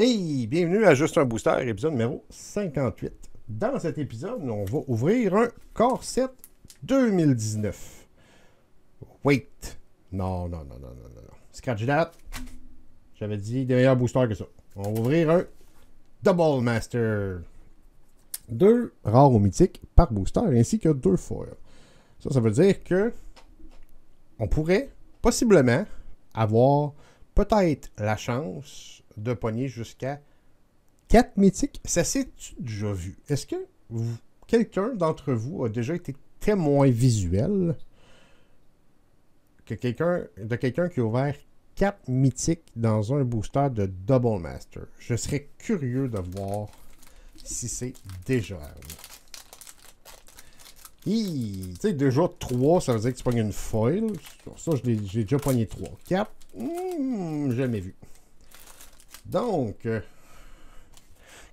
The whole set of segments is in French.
Hey, bienvenue à Juste un Booster, épisode numéro 58. Dans cet épisode, on va ouvrir un Corset 2019. Wait. Non, non, non, non, non, non. Scratch that. J'avais dit des meilleurs boosters que ça. On va ouvrir un Double Master. Deux rares ou mythique par booster ainsi que deux foils. Ça, ça veut dire que on pourrait possiblement avoir peut-être la chance de pogner jusqu'à 4 mythiques. Ça sest déjà vu? Est-ce que quelqu'un d'entre vous a déjà été témoin visuel que quelqu'un, de quelqu'un qui a ouvert 4 mythiques dans un booster de Double Master? Je serais curieux de voir si c'est déjà arrivé. Tu sais, déjà 3, ça veut dire que tu pognes une foil. ça, j'ai déjà pogné 3. 4, hmm, jamais vu. Donc, euh,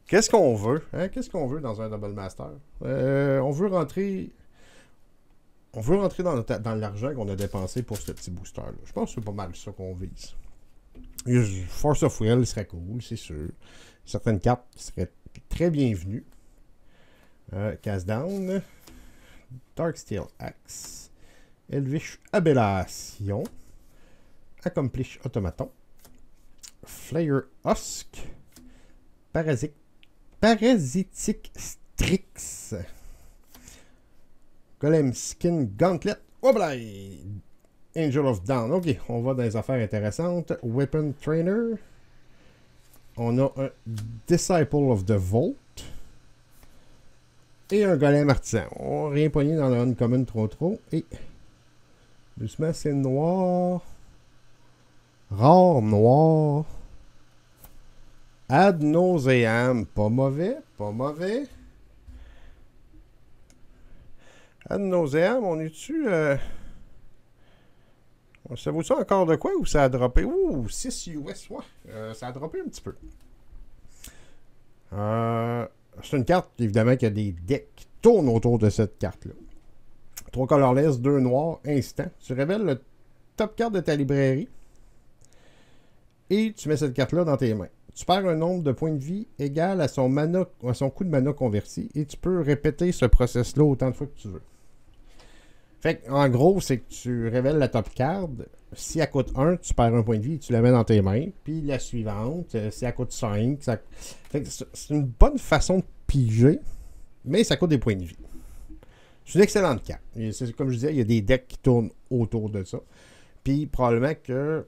qu'est-ce qu'on veut? Hein? Qu'est-ce qu'on veut dans un Double Master? Euh, on veut rentrer. On veut rentrer dans, l'argent qu'on a dépensé pour ce petit booster-là. Je pense que c'est pas mal ça qu'on vise. Force of Will serait cool, c'est sûr. Certaines cartes seraient très bienvenues. Euh, Cast-Down. Darksteel Axe. Elvish Abellation. Accomplish Automaton. Flayer Husk, Parasitic Strix, Golem Skin Gauntlet, Oblai, oh, ben, Angel of Dawn Ok, on va dans les affaires intéressantes. Weapon Trainer. On a un Disciple of the Vault. Et un golem artisan. On rien pogné dans la commune trop trop. Et doucement, c'est noir. Rare, noir. Ad nauseam. Pas mauvais, pas mauvais. Ad nauseam, on est-tu. Ça euh, vaut ça encore de quoi ou ça a droppé Ouh, 6 US, ouais. Euh, ça a droppé un petit peu. Euh, c'est une carte, évidemment, qui a des decks qui tournent autour de cette carte-là. 3 colorless, 2 noirs, instant. Tu révèles le top carte de ta librairie et tu mets cette carte-là dans tes mains. Tu perds un nombre de points de vie égal à son, mana, son coût de mana converti et tu peux répéter ce process-là autant de fois que tu veux. Fait en gros, c'est que tu révèles la top card. Si elle coûte 1, tu perds un point de vie, et tu la mets dans tes mains. Puis la suivante, euh, si elle coûte 5, c'est une bonne façon de piger, mais ça coûte des points de vie. C'est une excellente carte. Comme je disais, il y a des decks qui tournent autour de ça. Puis probablement que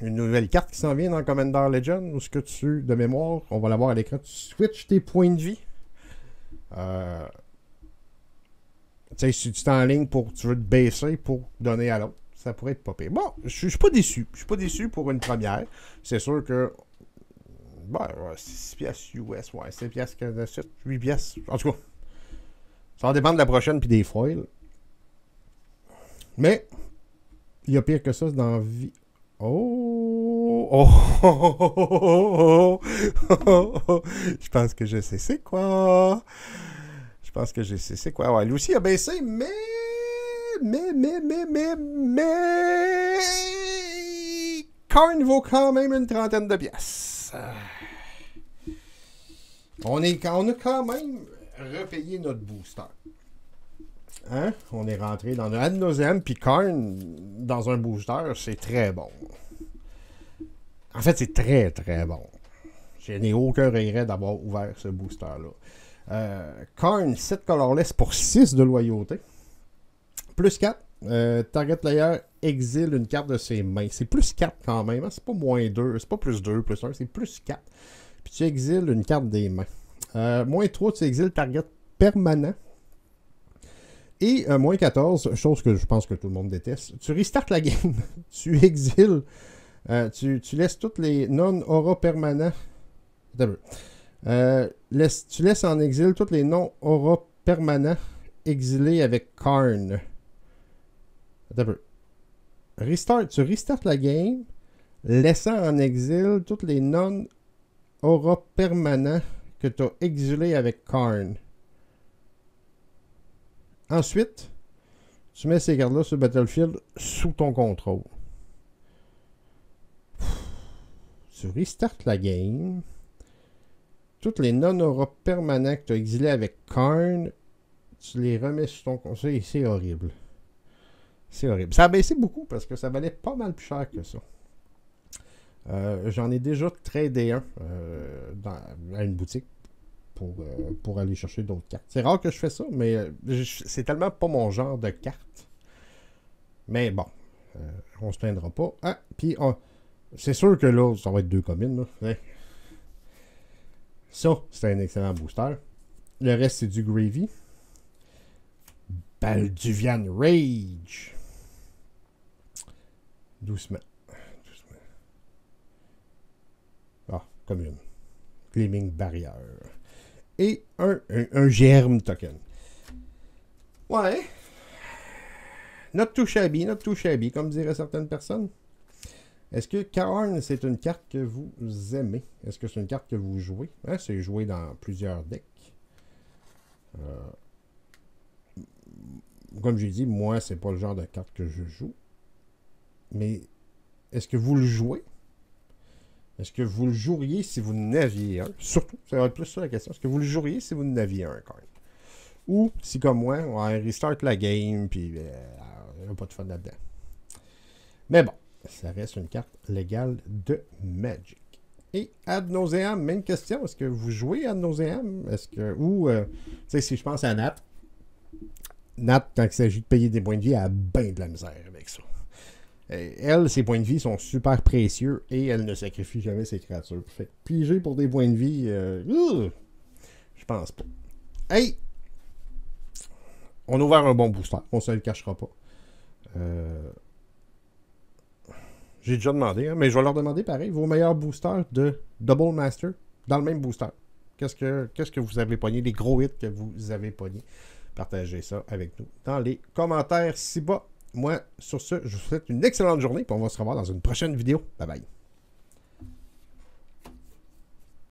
une nouvelle carte qui s'en vient dans Commander Legend, ou ce que tu, de mémoire, on va l'avoir à l'écran, tu switches tes points de vie. Euh, tu sais, si tu ligne pour, tu veux te baisser pour donner à l'autre, ça pourrait être pire. Bon, je suis pas déçu. Je suis pas déçu pour une première. C'est sûr que 6 pièces US, ouais, 7 pièces 8 pièces en tout cas. Ça va dépendre de la prochaine puis des foils. Mais, il y a pire que ça dans vie. Oh! oh, Je pense que je sais c'est quoi. Je pense que je sais c'est quoi. Ouais, lui aussi a baissé, mais... Mais, mais, mais, mais, mais... Karn vaut quand même une trentaine de pièces. On, est, a quand même repayé notre booster. Hein? On est rentré dans le Adnosem, puis Karn, dans un booster, c'est très bon. En fait, c'est très, très bon. Je n'ai aucun regret d'avoir ouvert ce booster-là. Euh, 7 colorless pour 6 de loyauté. Plus 4. Euh, target player exile une carte de ses mains. C'est plus 4 quand même. Hein. C'est pas moins 2. C'est pas plus 2, plus 1. C'est plus 4. Puis tu exiles une carte des mains. Euh, moins 3, tu exiles target permanent. Et euh, moins 14, chose que je pense que tout le monde déteste, tu restartes la game. tu exiles euh, tu, laisses toutes les non-aura permanents. Euh, tu laisses en exil toutes les non-aura permanents exilés avec Karn. Restart, tu restart la game, laissant en exil toutes les non-aura permanents que tu as exilés avec Karn. Ensuite, tu mets ces cartes-là sur Battlefield sous ton contrôle. Tu restartes la game. Toutes les non-Europe permanents que tu as exilés avec Karn, tu les remets sur ton conseil c'est horrible. C'est horrible. Ça a baissé beaucoup parce que ça valait pas mal plus cher que ça. Euh, j'en ai déjà tradé un euh, dans, à une boutique pour, euh, pour aller chercher d'autres cartes. C'est rare que je fais ça, mais c'est tellement pas mon genre de carte. Mais bon, on se plaindra pas. Ah, puis on. C'est sûr que là, ça va être deux communes. Ça, c'est un excellent booster. Le reste, c'est du gravy. Balduvian Rage. Doucement. Doucement. Ah, commune. Gleaming Barrière. Et un, germe token. Ouais. Not too shabby, not too shabby, comme diraient certaines personnes. Est-ce que Karn, c'est une carte que vous aimez? Est-ce que c'est une carte que vous jouez? Hein, c'est joué dans plusieurs decks. Euh, comme j'ai dit, moi, c'est pas le genre de carte que je joue. Mais est-ce que vous le jouez? Est-ce que vous le joueriez si vous n'aviez un? Surtout, ça va être plus sur la question. Est-ce que vous le joueriez si vous n'aviez un même? Ou, si comme moi, on restart la game, puis euh, on a pas de fun là-dedans. Mais bon ça reste une carte légale de Magic. Et Ad nauseam, même question, est-ce que vous jouez Ad nauseam? Est-ce que. Ou euh, tu sais, si je pense à Nat, Nat, quand il s'agit de payer des points de vie, elle a bien de la misère avec ça. elle, ses points de vie sont super précieux et elle ne sacrifie jamais ses créatures. Fait que piger pour des points de vie, euh, je pense pas. Hey! On a ouvert un bon booster, on se le cachera pas. Euh, j'ai déjà demandé, hein, mais je vais leur demander pareil, vos meilleurs boosters de Double Master dans le même booster. Qu'est-ce que, qu'est-ce que vous avez pogné, les gros hits que vous avez pognés? Partagez ça avec nous dans les commentaires ci-bas. Moi, sur ce, je vous souhaite une excellente journée, et on va se revoir dans une prochaine vidéo. Bye bye.